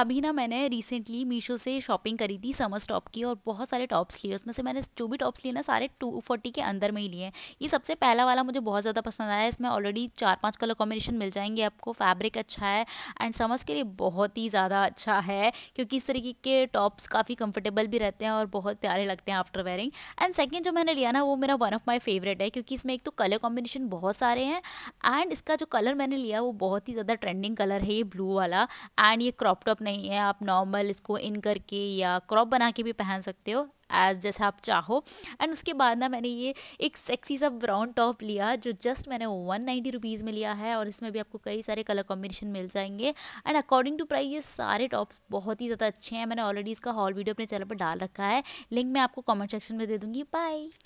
अभी ना मैंने रिसेंटली मीशो से शॉपिंग करी थी समर स्टॉप की और बहुत सारे टॉप्स लिए उसमें से मैंने जो भी टॉप्स लिए ना सारे टू फोर्टी के अंदर में ही लिए ये सबसे पहला वाला मुझे बहुत ज़्यादा पसंद आया इसमें ऑलरेडी चार पाँच कलर कॉम्बिनेशन मिल जाएंगे आपको फैब्रिक अच्छा है एंड समर्स के लिए बहुत ही ज़्यादा अच्छा है क्योंकि इस तरीके के टॉप्स काफ़ी कंफर्टेबल भी रहते हैं और बहुत प्यारे लगते हैं आफ्टर वेयरिंग एंड सेकेंड जो मैंने लिया ना वो मेरा वन ऑफ माई फेवरेट है क्योंकि इसमें एक तो कलर कॉम्बिनेशन बहुत सारे हैं एंड इसका जो कलर मैंने लिया वो बहुत ही ज़्यादा ट्रेंडिंग कलर है ये ब्लू वाला एंड ये क्रॉप टॉप नहीं है आप नॉर्मल इसको इन करके या क्रॉप बना के भी पहन सकते हो एज जैसे आप चाहो एंड उसके बाद ना मैंने ये एक सेक्सी सा ब्राउन टॉप लिया जो जस्ट मैंने वन नाइन्टी रुपीज़ में लिया है और इसमें भी आपको कई सारे कलर कॉम्बिनेशन मिल जाएंगे एंड अकॉर्डिंग टू प्राइस ये सारे टॉप्स बहुत ही ज़्यादा अच्छे हैं मैंने ऑलरेडी इसका हॉल वीडियो अपने चैनल पर डाल रखा है लिंक मैं आपको कॉमेंट सेक्शन में दे दूँगी बाय